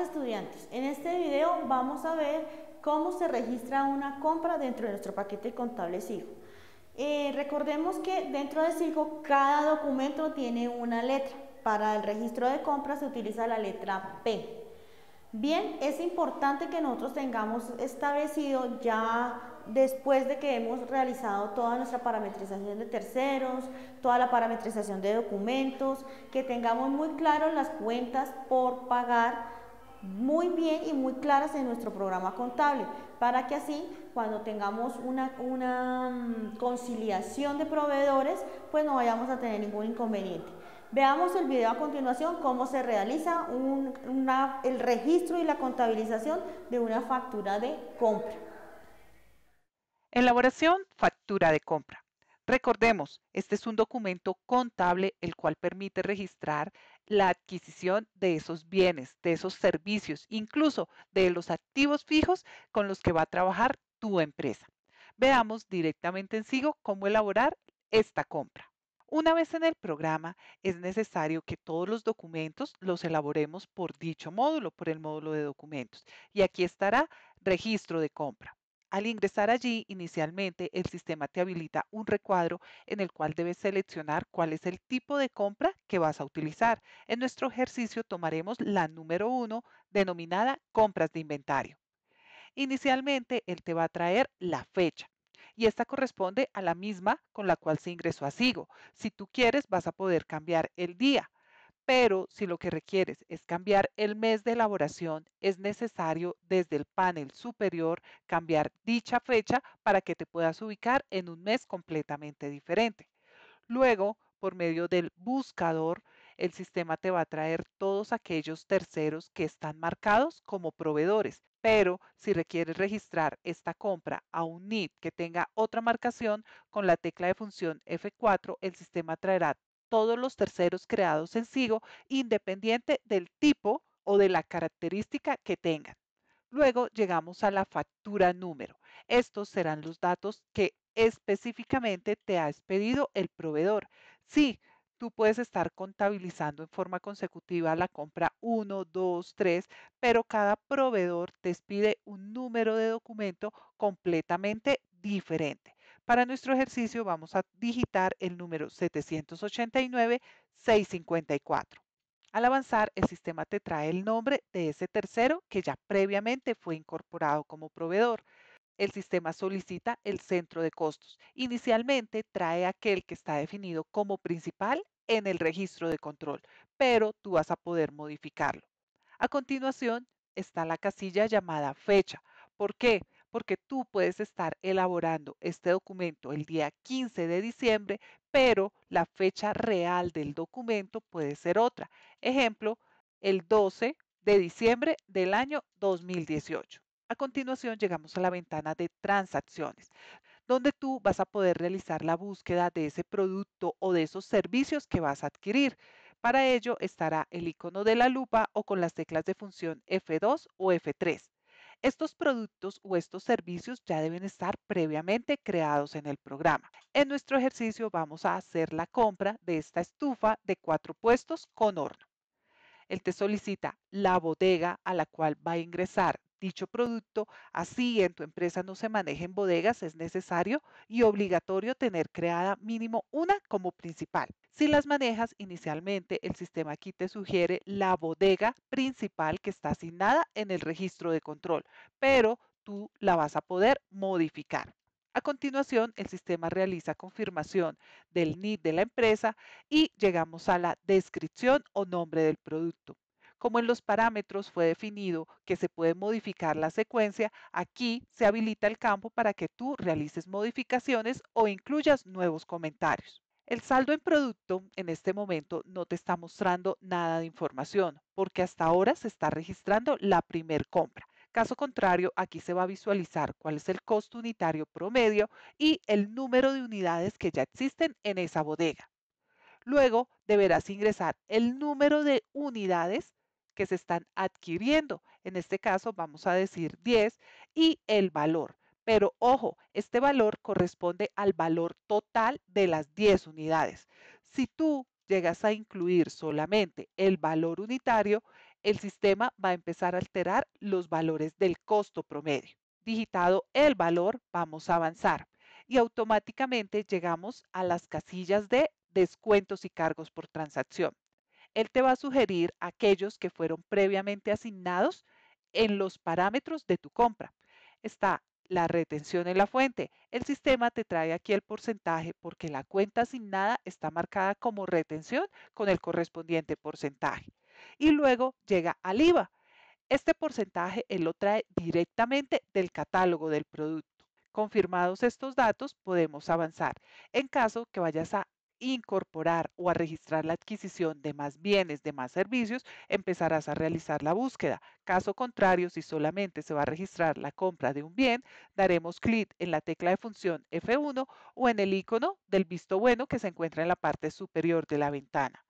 estudiantes, en este video vamos a ver cómo se registra una compra dentro de nuestro paquete contable SIGO. Eh, recordemos que dentro de SIGO cada documento tiene una letra. Para el registro de compra se utiliza la letra P. Bien, es importante que nosotros tengamos establecido ya después de que hemos realizado toda nuestra parametrización de terceros, toda la parametrización de documentos, que tengamos muy claro las cuentas por pagar muy bien y muy claras en nuestro programa contable, para que así cuando tengamos una, mm, conciliación de proveedores, pues no vayamos a tener ningún inconveniente. Veamos el video a continuación cómo se realiza una, el registro y la contabilización de una factura de compra. Elaboración factura de compra. Recordemos, este es un documento contable el cual permite registrar la adquisición de esos bienes, de esos servicios, incluso de los activos fijos con los que va a trabajar tu empresa. Veamos directamente en SIGO cómo elaborar esta compra. Una vez en el programa, es necesario que todos los documentos los elaboremos por dicho módulo, por el módulo de documentos. Y aquí estará registro de compra. Al ingresar allí, inicialmente el sistema te habilita un recuadro en el cual debes seleccionar cuál es el tipo de compra que vas a utilizar. En nuestro ejercicio tomaremos la número 1, denominada compras de inventario. Inicialmente, él te va a traer la fecha y esta corresponde a la misma con la cual se ingresó a SIGO. Si tú quieres, vas a poder cambiar el día, pero si lo que requieres es cambiar el mes de elaboración, es necesario desde el panel superior cambiar dicha fecha para que te puedas ubicar en un mes completamente diferente. Luego, por medio del buscador, el sistema te va a traer todos aquellos terceros que están marcados como proveedores. Pero si requieres registrar esta compra a un NIT que tenga otra marcación, con la tecla de función F4, el sistema traerá todos los terceros creados en SIGO, independiente del tipo o de la característica que tengan. Luego llegamos a la factura número. Estos serán los datos que específicamente te ha expedido el proveedor. Sí, tú puedes estar contabilizando en forma consecutiva la compra 1, 2, 3, pero cada proveedor te expide un número de documento completamente diferente. Para nuestro ejercicio vamos a digitar el número 789-654. Al avanzar, el sistema te trae el nombre de ese tercero que ya previamente fue incorporado como proveedor. El sistema solicita el centro de costos. Inicialmente trae aquel que está definido como principal en el registro de control, pero tú vas a poder modificarlo. A continuación está la casilla llamada fecha. ¿Por qué? porque tú puedes estar elaborando este documento el día 15 de diciembre, pero la fecha real del documento puede ser otra. Ejemplo, el 12 de diciembre del año 2018. A continuación llegamos a la ventana de transacciones, donde tú vas a poder realizar la búsqueda de ese producto o de esos servicios que vas a adquirir. Para ello estará el icono de la lupa o con las teclas de función F2 o F3. Estos productos o estos servicios ya deben estar previamente creados en el programa. En nuestro ejercicio vamos a hacer la compra de esta estufa de cuatro puestos con horno. Él te solicita la bodega a la cual va a ingresar dicho producto, así en tu empresa no se manejen bodegas, es necesario y obligatorio tener creada mínimo una como principal. Si las manejas inicialmente, el sistema aquí te sugiere la bodega principal que está asignada en el registro de control, pero tú la vas a poder modificar. A continuación, el sistema realiza confirmación del NID de la empresa y llegamos a la descripción o nombre del producto. Como en los parámetros fue definido que se puede modificar la secuencia, aquí se habilita el campo para que tú realices modificaciones o incluyas nuevos comentarios. El saldo en producto en este momento no te está mostrando nada de información porque hasta ahora se está registrando la primer compra. Caso contrario, aquí se va a visualizar cuál es el costo unitario promedio y el número de unidades que ya existen en esa bodega. Luego deberás ingresar el número de unidades que se están adquiriendo. En este caso vamos a decir 10 y el valor. Pero ojo, este valor corresponde al valor total de las 10 unidades. Si tú llegas a incluir solamente el valor unitario, el sistema va a empezar a alterar los valores del costo promedio. Digitado el valor, vamos a avanzar y automáticamente llegamos a las casillas de descuentos y cargos por transacción. Él te va a sugerir aquellos que fueron previamente asignados en los parámetros de tu compra. Está la retención en la fuente. El sistema te trae aquí el porcentaje porque la cuenta sin nada está marcada como retención con el correspondiente porcentaje. Y luego llega al IVA. Este porcentaje él lo trae directamente del catálogo del producto. Confirmados estos datos, podemos avanzar. En caso que vayas a incorporar o a registrar la adquisición de más bienes, de más servicios, empezarás a realizar la búsqueda. Caso contrario, si solamente se va a registrar la compra de un bien, daremos clic en la tecla de función F1 o en el icono del visto bueno que se encuentra en la parte superior de la ventana.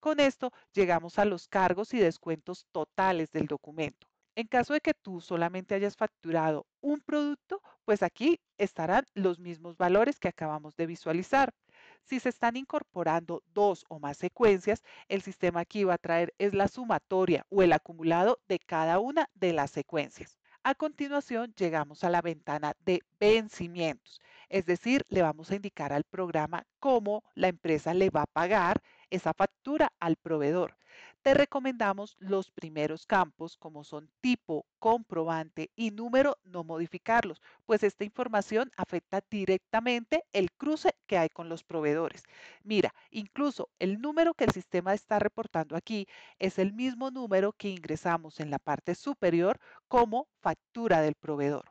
Con esto llegamos a los cargos y descuentos totales del documento. En caso de que tú solamente hayas facturado un producto, pues aquí estarán los mismos valores que acabamos de visualizar. Si se están incorporando dos o más secuencias, el sistema aquí va a traer es la sumatoria o el acumulado de cada una de las secuencias. A continuación llegamos a la ventana de vencimientos, es decir, le vamos a indicar al programa cómo la empresa le va a pagar esa factura al proveedor te recomendamos los primeros campos como son tipo, comprobante y número, no modificarlos, pues esta información afecta directamente el cruce que hay con los proveedores. Mira, incluso el número que el sistema está reportando aquí es el mismo número que ingresamos en la parte superior como factura del proveedor.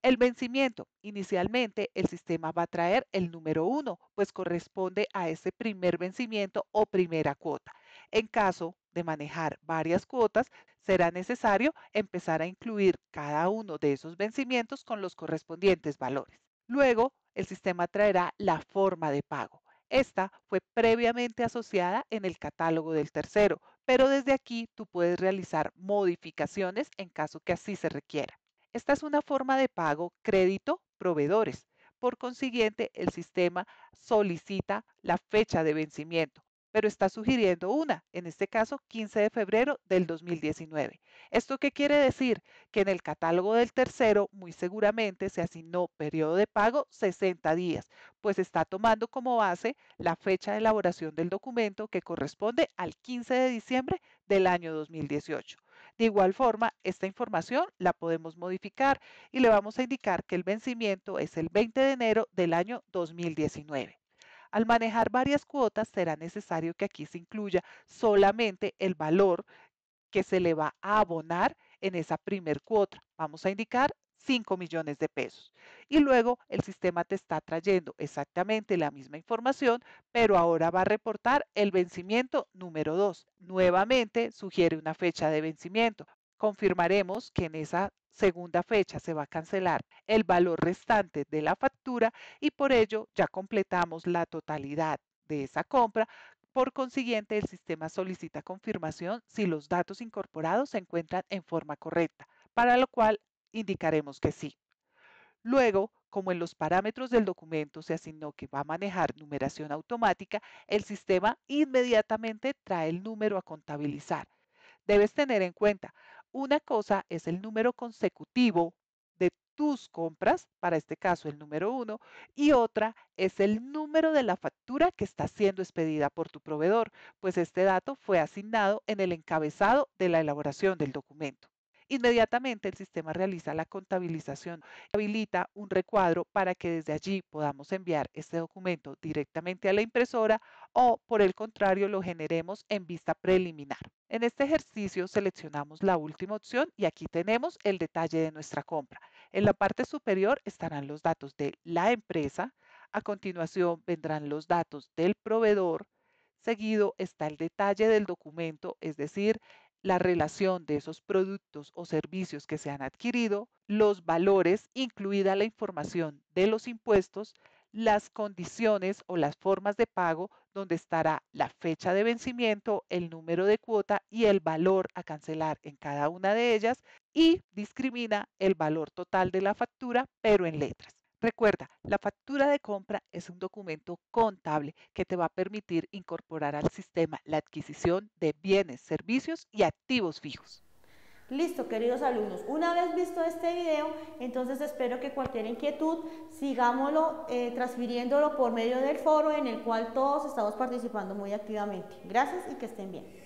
El vencimiento. Inicialmente, el sistema va a traer el número 1, pues corresponde a ese primer vencimiento o primera cuota. En caso de manejar varias cuotas, será necesario empezar a incluir cada uno de esos vencimientos con los correspondientes valores. Luego, el sistema traerá la forma de pago. Esta fue previamente asociada en el catálogo del tercero, pero desde aquí tú puedes realizar modificaciones en caso que así se requiera. Esta es una forma de pago crédito proveedores. Por consiguiente, el sistema solicita la fecha de vencimiento, pero está sugiriendo una, en este caso 15 de febrero del 2019. ¿Esto qué quiere decir? Que en el catálogo del tercero muy seguramente se asignó periodo de pago 60 días, pues está tomando como base la fecha de elaboración del documento que corresponde al 15 de diciembre del año 2018. De igual forma, esta información la podemos modificar y le vamos a indicar que el vencimiento es el 20 de enero del año 2019. Al manejar varias cuotas será necesario que aquí se incluya solamente el valor que se le va a abonar en esa primer cuota. Vamos a indicar 5 millones de pesos. Y luego el sistema te está trayendo exactamente la misma información, pero ahora va a reportar el vencimiento número 2. Nuevamente sugiere una fecha de vencimiento confirmaremos que en esa segunda fecha se va a cancelar el valor restante de la factura y por ello ya completamos la totalidad de esa compra. Por consiguiente, el sistema solicita confirmación si los datos incorporados se encuentran en forma correcta, para lo cual indicaremos que sí. Luego, como en los parámetros del documento se asignó que va a manejar numeración automática, el sistema inmediatamente trae el número a contabilizar. Debes tener en cuenta una cosa es el número consecutivo de tus compras, para este caso el número uno, y otra es el número de la factura que está siendo expedida por tu proveedor, pues este dato fue asignado en el encabezado de la elaboración del documento. Inmediatamente el sistema realiza la contabilización, habilita un recuadro para que desde allí podamos enviar este documento directamente a la impresora o por el contrario lo generemos en vista preliminar. En este ejercicio seleccionamos la última opción y aquí tenemos el detalle de nuestra compra. En la parte superior estarán los datos de la empresa, a continuación vendrán los datos del proveedor, seguido está el detalle del documento, es decir, la relación de esos productos o servicios que se han adquirido, los valores, incluida la información de los impuestos, las condiciones o las formas de pago, donde estará la fecha de vencimiento, el número de cuota y el valor a cancelar en cada una de ellas, y discrimina el valor total de la factura, pero en letras. Recuerda, la factura de compra es un documento contable que te va a permitir incorporar al sistema la adquisición de bienes, servicios y activos fijos. Listo, queridos alumnos, una vez visto este video, entonces espero que cualquier inquietud sigámoslo eh, transfiriéndolo por medio del foro en el cual todos estamos participando muy activamente. Gracias y que estén bien.